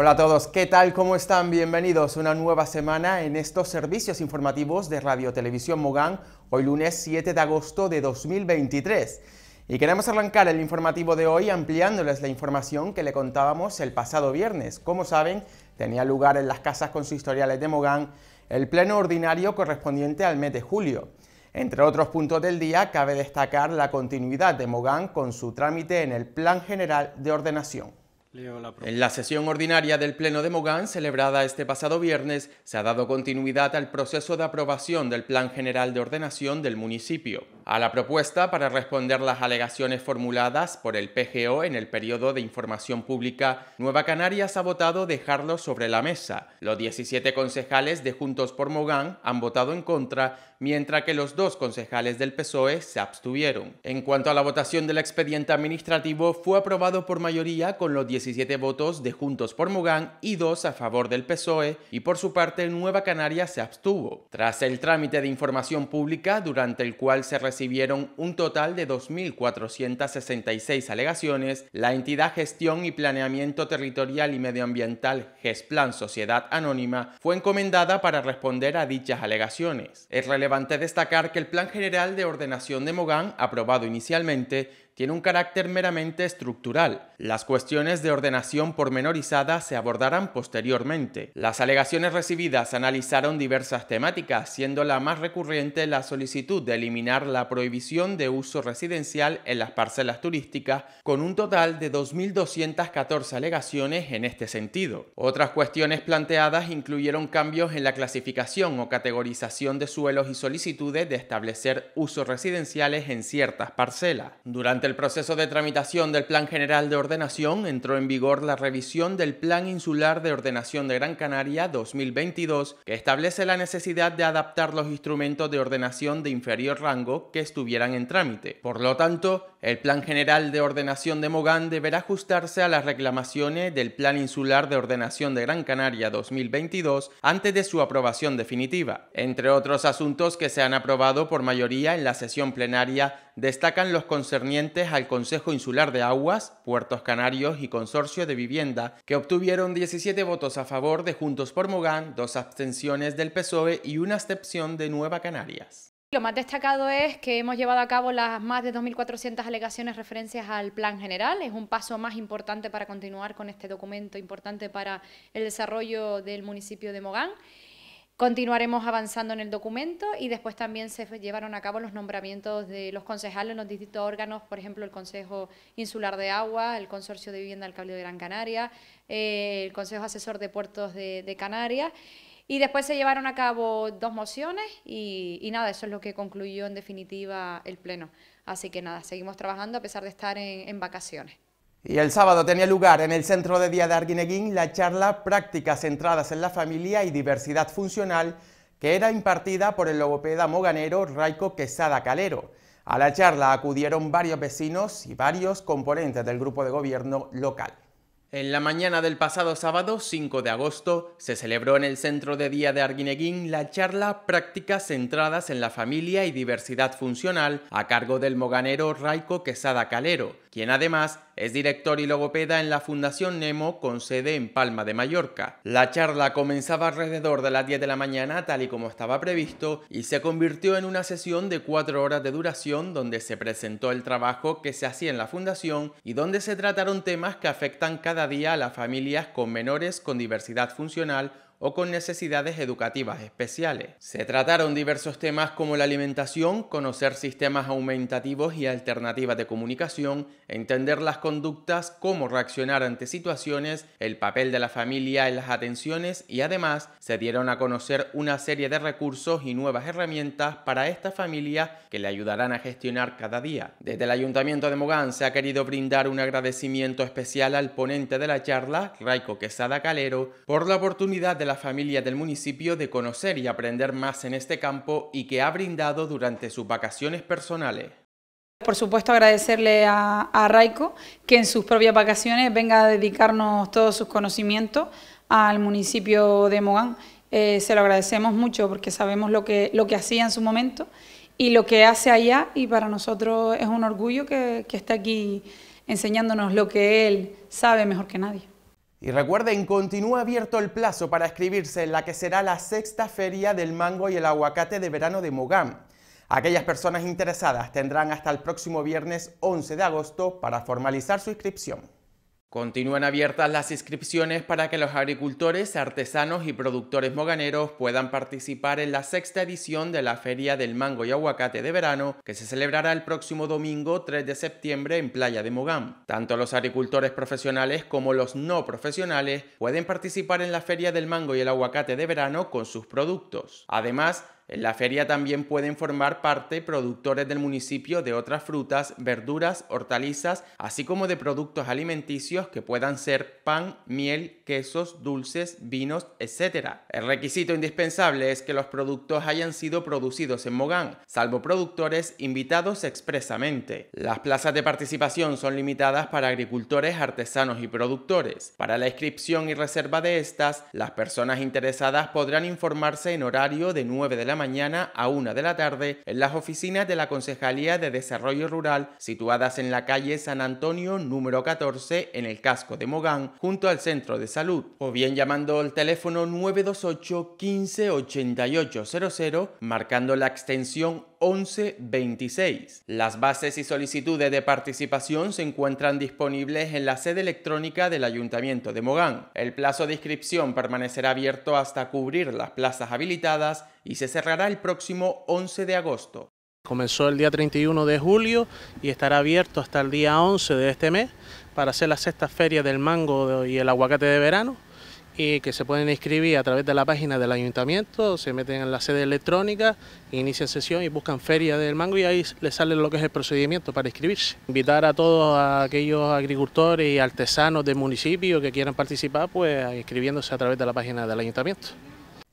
Hola a todos, ¿qué tal? ¿Cómo están? Bienvenidos a una nueva semana en estos servicios informativos de Radio Televisión Mogán, hoy lunes 7 de agosto de 2023. Y queremos arrancar el informativo de hoy ampliándoles la información que le contábamos el pasado viernes. Como saben, tenía lugar en las casas consistoriales de Mogán el pleno ordinario correspondiente al mes de julio. Entre otros puntos del día, cabe destacar la continuidad de Mogán con su trámite en el Plan General de Ordenación en la sesión ordinaria del Pleno de Mogán, celebrada este pasado viernes, se ha dado continuidad al proceso de aprobación del Plan General de Ordenación del municipio. A la propuesta para responder las alegaciones formuladas por el PGO en el periodo de información pública, Nueva Canarias ha votado dejarlo sobre la mesa. Los 17 concejales de Juntos por Mogán han votado en contra mientras que los dos concejales del PSOE se abstuvieron. En cuanto a la votación del expediente administrativo, fue aprobado por mayoría con los 17 votos de Juntos por Mugán y dos a favor del PSOE, y por su parte Nueva Canaria se abstuvo. Tras el trámite de información pública, durante el cual se recibieron un total de 2.466 alegaciones, la entidad Gestión y Planeamiento Territorial y Medioambiental GESPLAN Sociedad Anónima fue encomendada para responder a dichas alegaciones. Es levanté destacar que el Plan General de Ordenación de Mogán, aprobado inicialmente, tiene un carácter meramente estructural. Las cuestiones de ordenación pormenorizada se abordarán posteriormente. Las alegaciones recibidas analizaron diversas temáticas, siendo la más recurrente la solicitud de eliminar la prohibición de uso residencial en las parcelas turísticas, con un total de 2.214 alegaciones en este sentido. Otras cuestiones planteadas incluyeron cambios en la clasificación o categorización de suelos y solicitudes de establecer usos residenciales en ciertas parcelas. Durante el proceso de tramitación del Plan General de Ordenación entró en vigor la revisión del Plan Insular de Ordenación de Gran Canaria 2022, que establece la necesidad de adaptar los instrumentos de ordenación de inferior rango que estuvieran en trámite. Por lo tanto, el Plan General de Ordenación de Mogán deberá ajustarse a las reclamaciones del Plan Insular de Ordenación de Gran Canaria 2022 antes de su aprobación definitiva. Entre otros asuntos que se han aprobado por mayoría en la sesión plenaria destacan los concernientes al Consejo Insular de Aguas, Puertos Canarios y Consorcio de Vivienda, que obtuvieron 17 votos a favor de Juntos por Mogán, dos abstenciones del PSOE y una excepción de Nueva Canarias. Lo más destacado es que hemos llevado a cabo las más de 2.400 alegaciones referencias al plan general. Es un paso más importante para continuar con este documento importante para el desarrollo del municipio de Mogán. Continuaremos avanzando en el documento y después también se llevaron a cabo los nombramientos de los concejales en los distintos órganos, por ejemplo, el Consejo Insular de Agua, el Consorcio de Vivienda del Cabildo de Gran Canaria, eh, el Consejo Asesor de Puertos de Canarias. Y después se llevaron a cabo dos mociones y, nada, eso es lo que concluyó en definitiva el Pleno. Así que nada, seguimos trabajando a pesar de estar en, en vacaciones. Y el sábado tenía lugar en el Centro de Día de Arguineguín la charla Prácticas centradas en la familia y diversidad funcional que era impartida por el logopeda moganero Raico Quesada Calero. A la charla acudieron varios vecinos y varios componentes del grupo de gobierno local. En la mañana del pasado sábado 5 de agosto se celebró en el Centro de Día de Arguineguín la charla Prácticas centradas en la familia y diversidad funcional a cargo del moganero Raico Quesada Calero, quien además es director y logopeda en la Fundación Nemo con sede en Palma de Mallorca. La charla comenzaba alrededor de las 10 de la mañana tal y como estaba previsto y se convirtió en una sesión de cuatro horas de duración donde se presentó el trabajo que se hacía en la Fundación y donde se trataron temas que afectan cada día a las familias con menores con diversidad funcional o con necesidades educativas especiales. Se trataron diversos temas como la alimentación, conocer sistemas aumentativos y alternativas de comunicación, entender las conductas, cómo reaccionar ante situaciones, el papel de la familia en las atenciones y además se dieron a conocer una serie de recursos y nuevas herramientas para esta familia que le ayudarán a gestionar cada día. Desde el Ayuntamiento de Mogán se ha querido brindar un agradecimiento especial al ponente de la charla, Raico Quesada Calero, por la oportunidad de la familia del municipio de conocer y aprender más en este campo y que ha brindado durante sus vacaciones personales. Por supuesto agradecerle a, Raiko Raico que en sus propias vacaciones venga a dedicarnos todos sus conocimientos al municipio de Mogán. Eh, se lo agradecemos mucho porque sabemos lo que, lo que hacía en su momento y lo que hace allá y para nosotros es un orgullo que, que esté aquí enseñándonos lo que él sabe mejor que nadie. Y recuerden, continúa abierto el plazo para inscribirse en la que será la sexta feria del mango y el aguacate de verano de Mogán. Aquellas personas interesadas tendrán hasta el próximo viernes 11 de agosto para formalizar su inscripción. Continúan abiertas las inscripciones para que los agricultores, artesanos y productores moganeros puedan participar en la sexta edición de la Feria del Mango y Aguacate de Verano, que se celebrará el próximo domingo 3 de septiembre en Playa de Mogán. Tanto los agricultores profesionales como los no profesionales pueden participar en la Feria del Mango y el Aguacate de Verano con sus productos. Además, en la feria también pueden formar parte productores del municipio de otras frutas, verduras, hortalizas, así como de productos alimenticios que puedan ser pan, miel, quesos, dulces, vinos, etc. El requisito indispensable es que los productos hayan sido producidos en Mogán, salvo productores invitados expresamente. Las plazas de participación son limitadas para agricultores, artesanos y productores. Para la inscripción y reserva de estas, las personas interesadas podrán informarse en horario de 9 de la mañana a una de la tarde en las oficinas de la Concejalía de Desarrollo Rural situadas en la calle San Antonio número 14 en el casco de Mogán junto al centro de salud o bien llamando al teléfono 928 15 8800 marcando la extensión 1126. Las bases y solicitudes de participación se encuentran disponibles en la sede electrónica del Ayuntamiento de Mogán. El plazo de inscripción permanecerá abierto hasta cubrir las plazas habilitadas y se cerrará el próximo 11 de agosto. Comenzó el día 31 de julio y estará abierto hasta el día 11 de este mes para hacer la sexta feria del mango y el aguacate de verano y que se pueden inscribir a través de la página del ayuntamiento, se meten en la sede electrónica, inician sesión y buscan Feria del Mango y ahí les sale lo que es el procedimiento para inscribirse. Invitar a todos aquellos agricultores y artesanos del municipio que quieran participar, pues inscribiéndose a través de la página del ayuntamiento.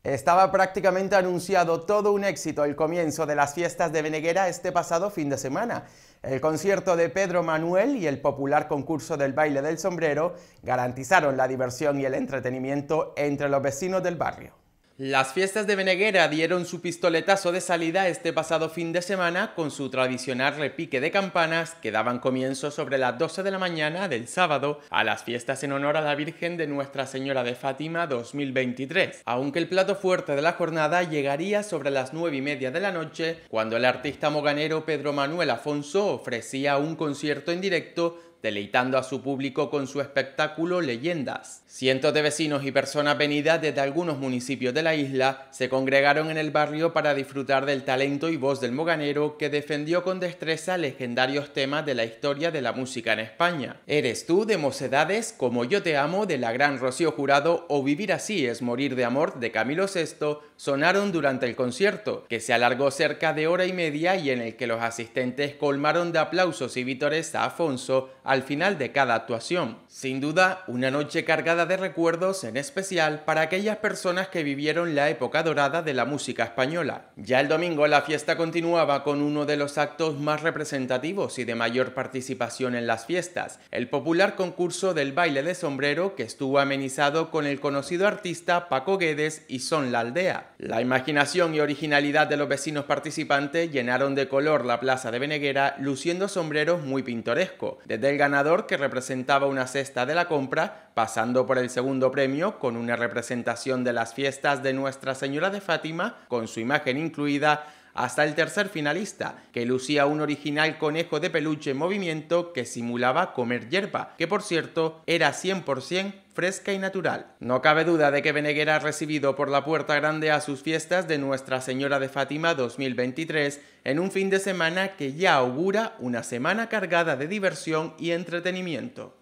Estaba prácticamente anunciado todo un éxito el comienzo de las fiestas de Beneguera este pasado fin de semana, el concierto de Pedro Manuel y el popular concurso del baile del sombrero garantizaron la diversión y el entretenimiento entre los vecinos del barrio. Las fiestas de Beneguera dieron su pistoletazo de salida este pasado fin de semana con su tradicional repique de campanas que daban comienzo sobre las 12 de la mañana del sábado a las fiestas en honor a la Virgen de Nuestra Señora de Fátima 2023, aunque el plato fuerte de la jornada llegaría sobre las 9 y media de la noche cuando el artista moganero Pedro Manuel Afonso ofrecía un concierto en directo deleitando a su público con su espectáculo Leyendas. Cientos de vecinos y personas venidas desde algunos municipios de la isla se congregaron en el barrio para disfrutar del talento y voz del moganero que defendió con destreza legendarios temas de la historia de la música en España. Eres tú de Mocedades, como yo te amo de la gran Rocío Jurado o Vivir así es morir de amor de Camilo VI sonaron durante el concierto, que se alargó cerca de hora y media y en el que los asistentes colmaron de aplausos y vítores a Afonso, al final de cada actuación. Sin duda, una noche cargada de recuerdos, en especial para aquellas personas que vivieron la época dorada de la música española. Ya el domingo la fiesta continuaba con uno de los actos más representativos y de mayor participación en las fiestas, el popular concurso del baile de sombrero que estuvo amenizado con el conocido artista Paco Guedes y Son la Aldea. La imaginación y originalidad de los vecinos participantes llenaron de color la plaza de Beneguera luciendo sombreros muy pintorescos, desde el ganador que representaba una cesta de la compra, pasando por el segundo premio con una representación de las fiestas de Nuestra Señora de Fátima, con su imagen incluida, hasta el tercer finalista, que lucía un original conejo de peluche en movimiento que simulaba comer hierba, que por cierto era 100% fresca y natural. No cabe duda de que Beneguer ha recibido por la puerta grande a sus fiestas de Nuestra Señora de Fátima 2023 en un fin de semana que ya augura una semana cargada de diversión y entretenimiento.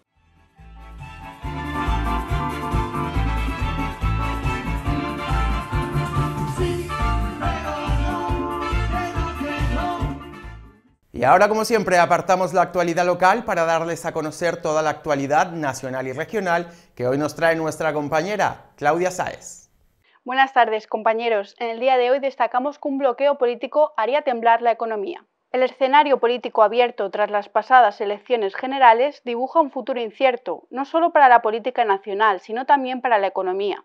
Y ahora, como siempre, apartamos la actualidad local para darles a conocer toda la actualidad nacional y regional que hoy nos trae nuestra compañera Claudia Sáez. Buenas tardes, compañeros. En el día de hoy destacamos que un bloqueo político haría temblar la economía. El escenario político abierto tras las pasadas elecciones generales dibuja un futuro incierto, no solo para la política nacional, sino también para la economía.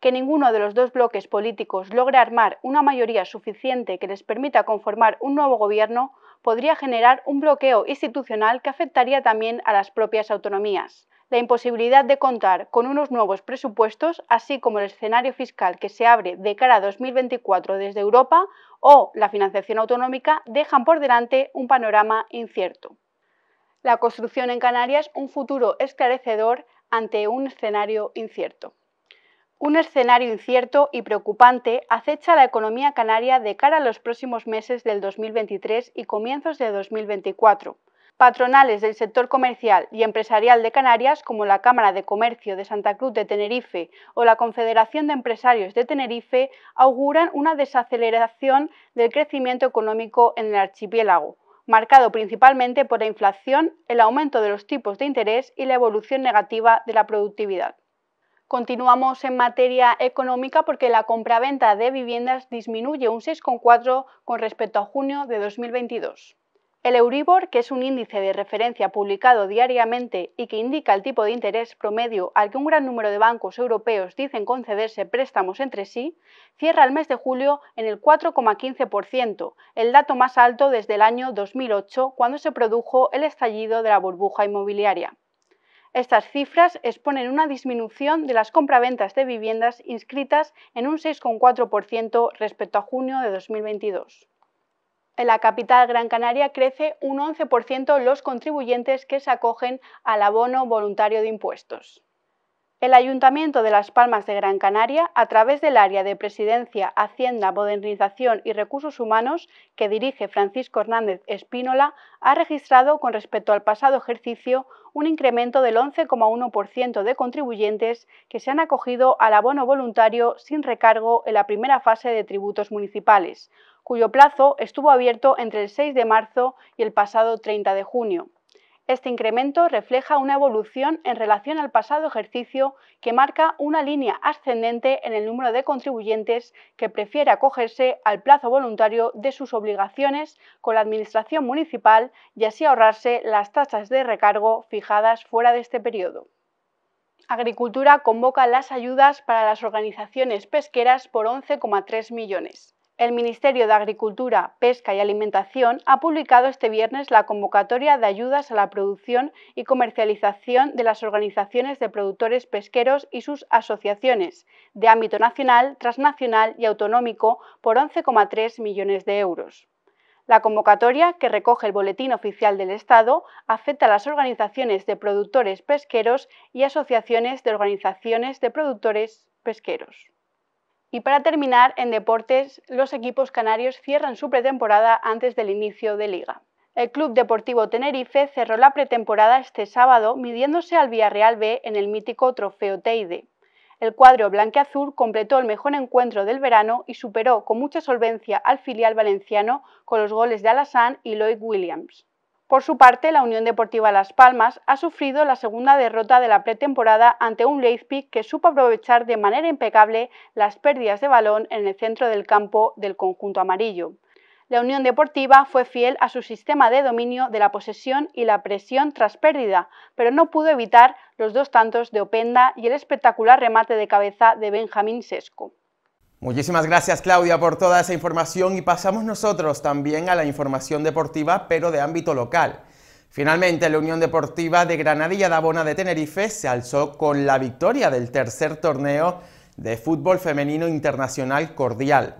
Que ninguno de los dos bloques políticos logre armar una mayoría suficiente que les permita conformar un nuevo gobierno podría generar un bloqueo institucional que afectaría también a las propias autonomías. La imposibilidad de contar con unos nuevos presupuestos, así como el escenario fiscal que se abre de cara a 2024 desde Europa o la financiación autonómica, dejan por delante un panorama incierto. La construcción en Canarias, un futuro esclarecedor ante un escenario incierto. Un escenario incierto y preocupante acecha la economía canaria de cara a los próximos meses del 2023 y comienzos de 2024. Patronales del sector comercial y empresarial de Canarias, como la Cámara de Comercio de Santa Cruz de Tenerife o la Confederación de Empresarios de Tenerife, auguran una desaceleración del crecimiento económico en el archipiélago, marcado principalmente por la inflación, el aumento de los tipos de interés y la evolución negativa de la productividad. Continuamos en materia económica porque la compraventa de viviendas disminuye un 6,4 con respecto a junio de 2022. El Euribor, que es un índice de referencia publicado diariamente y que indica el tipo de interés promedio al que un gran número de bancos europeos dicen concederse préstamos entre sí, cierra el mes de julio en el 4,15%, el dato más alto desde el año 2008, cuando se produjo el estallido de la burbuja inmobiliaria. Estas cifras exponen una disminución de las compraventas de viviendas inscritas en un 6,4% respecto a junio de 2022. En la capital Gran Canaria crece un 11% los contribuyentes que se acogen al abono voluntario de impuestos. El Ayuntamiento de Las Palmas de Gran Canaria, a través del área de Presidencia, Hacienda, Modernización y Recursos Humanos que dirige Francisco Hernández Espínola, ha registrado con respecto al pasado ejercicio un incremento del 11,1% de contribuyentes que se han acogido al abono voluntario sin recargo en la primera fase de tributos municipales, cuyo plazo estuvo abierto entre el 6 de marzo y el pasado 30 de junio. Este incremento refleja una evolución en relación al pasado ejercicio que marca una línea ascendente en el número de contribuyentes que prefiere acogerse al plazo voluntario de sus obligaciones con la Administración Municipal y así ahorrarse las tasas de recargo fijadas fuera de este periodo. Agricultura convoca las ayudas para las organizaciones pesqueras por 11,3 millones. El Ministerio de Agricultura, Pesca y Alimentación ha publicado este viernes la convocatoria de ayudas a la producción y comercialización de las organizaciones de productores pesqueros y sus asociaciones, de ámbito nacional, transnacional y autonómico, por 11,3 millones de euros. La convocatoria, que recoge el Boletín Oficial del Estado, afecta a las organizaciones de productores pesqueros y asociaciones de organizaciones de productores pesqueros. Y para terminar, en deportes, los equipos canarios cierran su pretemporada antes del inicio de liga. El Club Deportivo Tenerife cerró la pretemporada este sábado midiéndose al Villarreal B en el mítico Trofeo Teide. El cuadro blanqueazul completó el mejor encuentro del verano y superó con mucha solvencia al filial valenciano con los goles de Alassane y Lloyd Williams. Por su parte, la Unión Deportiva Las Palmas ha sufrido la segunda derrota de la pretemporada ante un Leipzig que supo aprovechar de manera impecable las pérdidas de balón en el centro del campo del conjunto amarillo. La Unión Deportiva fue fiel a su sistema de dominio de la posesión y la presión tras pérdida, pero no pudo evitar los dos tantos de Openda y el espectacular remate de cabeza de Benjamín Sesco. Muchísimas gracias Claudia por toda esa información y pasamos nosotros también a la información deportiva pero de ámbito local. Finalmente, la Unión Deportiva de Granadilla de Abona de Tenerife se alzó con la victoria del tercer torneo de fútbol femenino internacional cordial.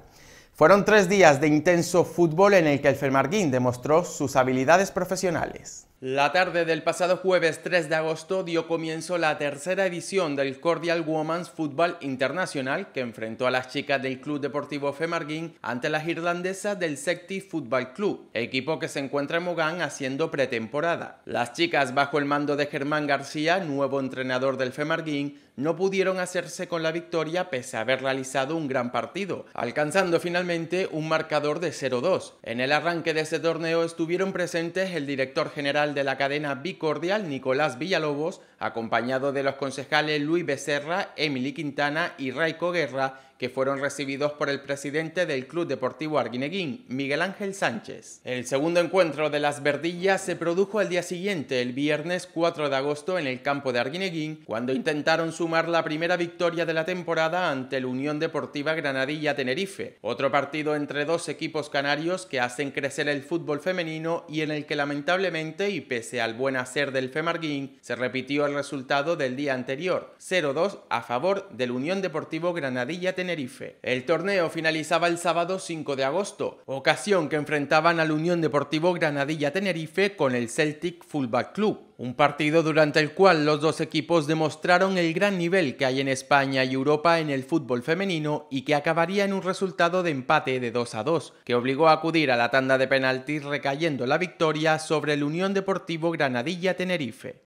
Fueron tres días de intenso fútbol en el que el Fermarguín demostró sus habilidades profesionales. La tarde del pasado jueves 3 de agosto dio comienzo la tercera edición del Cordial Women's Football Internacional... que enfrentó a las chicas del Club Deportivo Femarguín ante las irlandesas del Secti Football Club, equipo que se encuentra en Mogán haciendo pretemporada. Las chicas bajo el mando de Germán García, nuevo entrenador del Femarguín, no pudieron hacerse con la victoria pese a haber realizado un gran partido, alcanzando finalmente un marcador de 0-2. En el arranque de este torneo estuvieron presentes el director general de la cadena Bicordial, Nicolás Villalobos, acompañado de los concejales Luis Becerra, Emily Quintana y Raico Guerra, que fueron recibidos por el presidente del Club Deportivo Arguineguín, Miguel Ángel Sánchez. El segundo encuentro de las verdillas se produjo al día siguiente, el viernes 4 de agosto, en el campo de Arguineguín, cuando intentaron sumar la primera victoria de la temporada ante el Unión Deportiva Granadilla Tenerife, otro partido entre dos equipos canarios que hacen crecer el fútbol femenino y en el que lamentablemente y pese al buen hacer del Femarguín, se repitió el resultado del día anterior, 0-2 a favor del Unión Deportivo Granadilla Tenerife Tenerife. El torneo finalizaba el sábado 5 de agosto, ocasión que enfrentaban al Unión Deportivo Granadilla Tenerife con el Celtic Fullback Club. Un partido durante el cual los dos equipos demostraron el gran nivel que hay en España y Europa en el fútbol femenino y que acabaría en un resultado de empate de 2 a 2, que obligó a acudir a la tanda de penaltis recayendo la victoria sobre el Unión Deportivo Granadilla Tenerife.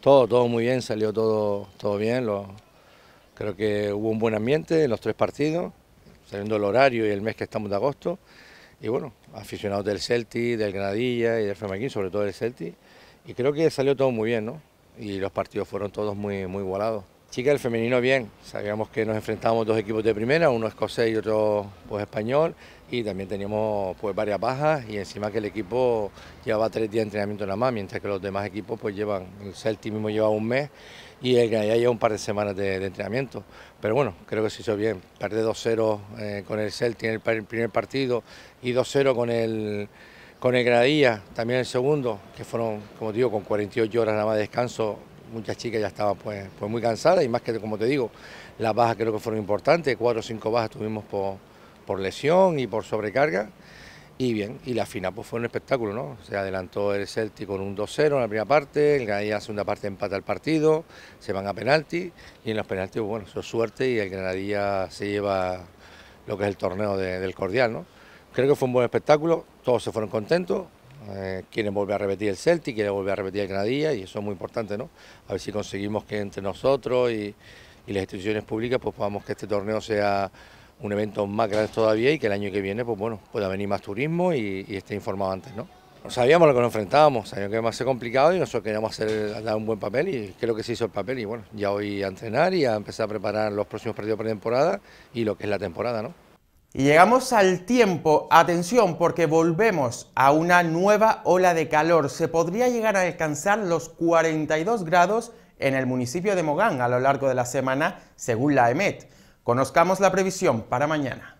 Todo, todo muy bien, salió todo, todo bien, Creo que hubo un buen ambiente en los tres partidos, saliendo el horario y el mes que estamos de agosto. Y bueno, aficionados del Celti, del Granadilla y del Femaquín, sobre todo del Celti, Y creo que salió todo muy bien, ¿no? Y los partidos fueron todos muy, muy igualados. Chica, el femenino bien, sabíamos que nos enfrentábamos dos equipos de primera, uno escocés y otro pues español, y también teníamos pues varias bajas y encima que el equipo llevaba tres días de entrenamiento nada más, mientras que los demás equipos pues llevan, el Celtic mismo lleva un mes y el Granada lleva un par de semanas de, entrenamiento. Pero bueno, creo que se hizo bien, perder 2-0 eh, con el Celtic en el, primer partido y 2-0 con el con el Granadilla, también el segundo, que fueron, como digo, con 48 horas nada más de descanso, muchas chicas ya estaban pues, pues, muy cansadas y más que, como te digo, las bajas creo que fueron importantes, cuatro o cinco bajas tuvimos por, por lesión y por sobrecarga. Y bien, y la final pues fue un espectáculo, ¿no? Se adelantó el Celtic con un 2-0 en la primera parte, el Granadilla en la segunda parte empata el partido, se van a penalti y en los penaltis, pues, bueno, eso suerte y el Granadilla se lleva lo que es el torneo del Cordial, ¿no? Creo que fue un buen espectáculo, todos se fueron contentos, eh, quieren volver a repetir el Celtic, quieren volver a repetir el Canadía... y eso es muy importante, ¿no? A ver si conseguimos que entre nosotros y, las instituciones públicas pues podamos que este torneo sea un evento más grande todavía y que el año que viene pues bueno, pueda venir más turismo y, esté informado antes, ¿no? Sabíamos lo que nos enfrentábamos, sabíamos que iba a ser complicado y nosotros queríamos hacer, dar un buen papel y creo que se hizo el papel y bueno, ya hoy a entrenar y a empezar a preparar los próximos partidos pretemporada y lo que es la temporada, ¿no? Y llegamos al tiempo, atención, porque volvemos a una nueva ola de calor. Se podría llegar a alcanzar los 42 grados en el municipio de Mogán a lo largo de la semana, según la EMET. Conozcamos la previsión para mañana.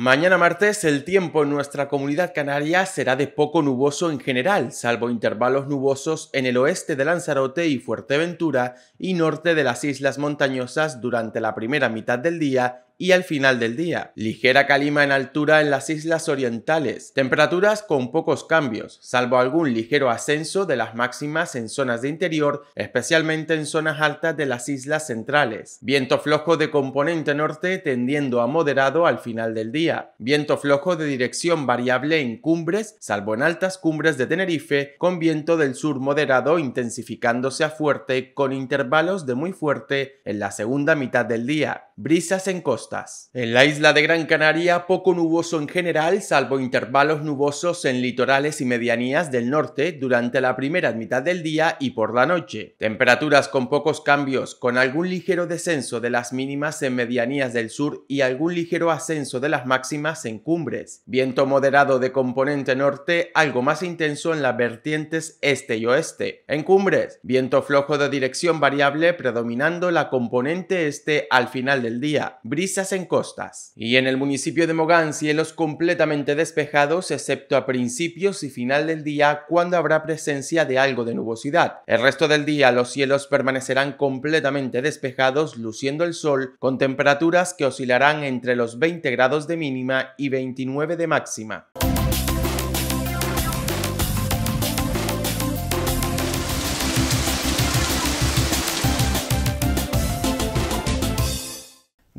Mañana martes el tiempo en nuestra comunidad canaria será de poco nuboso en general, salvo intervalos nubosos en el oeste de Lanzarote y Fuerteventura y norte de las islas montañosas durante la primera mitad del día y al final del día. Ligera calima en altura en las islas orientales, temperaturas con pocos cambios, salvo algún ligero ascenso de las máximas en zonas de interior, especialmente en zonas altas de las islas centrales. Viento flojo de componente norte tendiendo a moderado al final del día. Viento flojo de dirección variable en cumbres, salvo en altas cumbres de Tenerife, con viento del sur moderado intensificándose a fuerte con intervalos de muy fuerte en la segunda mitad del día brisas en costas. En la isla de Gran Canaria poco nuboso en general, salvo intervalos nubosos en litorales y medianías del norte durante la primera mitad del día y por la noche. Temperaturas con pocos cambios, con algún ligero descenso de las mínimas en medianías del sur y algún ligero ascenso de las máximas en cumbres. Viento moderado de componente norte, algo más intenso en las vertientes este y oeste. En cumbres, viento flojo de dirección variable predominando la componente este al final el día, brisas en costas. Y en el municipio de Mogán, cielos completamente despejados, excepto a principios y final del día, cuando habrá presencia de algo de nubosidad. El resto del día, los cielos permanecerán completamente despejados, luciendo el sol, con temperaturas que oscilarán entre los 20 grados de mínima y 29 de máxima.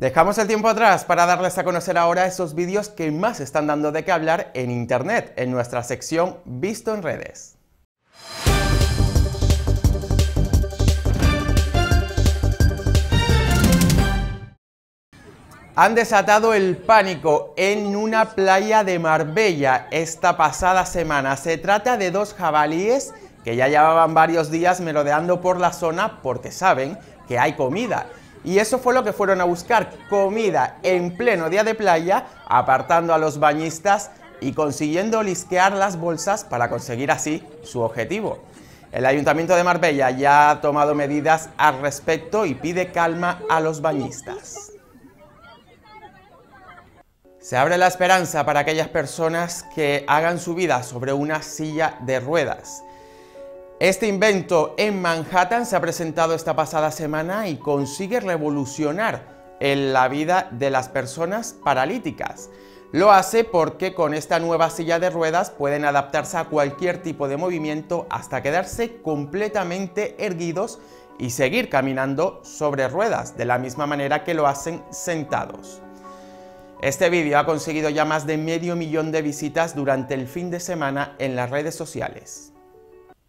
Dejamos el tiempo atrás para darles a conocer ahora esos vídeos que más están dando de qué hablar en Internet, en nuestra sección Visto en redes. Han desatado el pánico en una playa de Marbella esta pasada semana. Se trata de dos jabalíes que ya llevaban varios días merodeando por la zona porque saben que hay comida y eso fue lo que fueron a buscar, comida en pleno día de playa, apartando a los bañistas y consiguiendo lisquear las bolsas para conseguir así su objetivo. El Ayuntamiento de Marbella ya ha tomado medidas al respecto y pide calma a los bañistas. Se abre la esperanza para aquellas personas que hagan su vida sobre una silla de ruedas. Este invento en Manhattan se ha presentado esta pasada semana y consigue revolucionar en la vida de las personas paralíticas. Lo hace porque con esta nueva silla de ruedas pueden adaptarse a cualquier tipo de movimiento hasta quedarse completamente erguidos y seguir caminando sobre ruedas, de la misma manera que lo hacen sentados. Este vídeo ha conseguido ya más de medio millón de visitas durante el fin de semana en las redes sociales.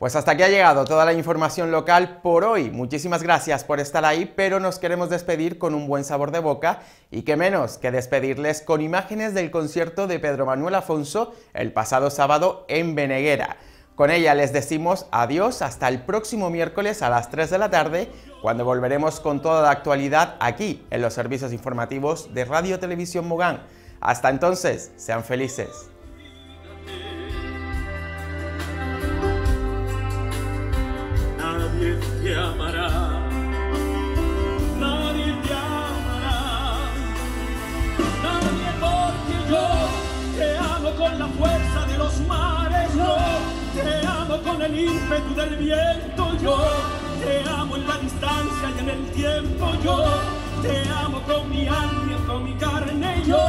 Pues hasta aquí ha llegado toda la información local por hoy. Muchísimas gracias por estar ahí, pero nos queremos despedir con un buen sabor de boca y qué menos que despedirles con imágenes del concierto de Pedro Manuel Afonso el pasado sábado en Beneguera. Con ella les decimos adiós hasta el próximo miércoles a las 3 de la tarde, cuando volveremos con toda la actualidad aquí en los servicios informativos de Radio Televisión Mogán. Hasta entonces, sean felices. nadie te amará. Nadie te amará. Nadie porque yo te amo con la fuerza de los mares. Yo te amo con el ímpetu del viento. Yo te amo en la distancia y en el tiempo. Yo te amo con mi alma con mi carne. Yo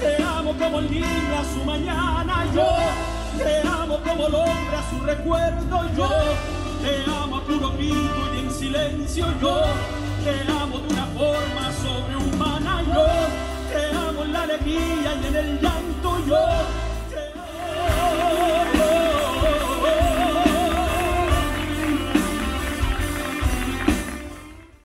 te amo como el niño a su mañana. Yo te amo como el hombre a su recuerdo. Yo te amo grito y en silencio yo te amo de una forma sobrehumana yo te amo en la alegría y en el llanto yo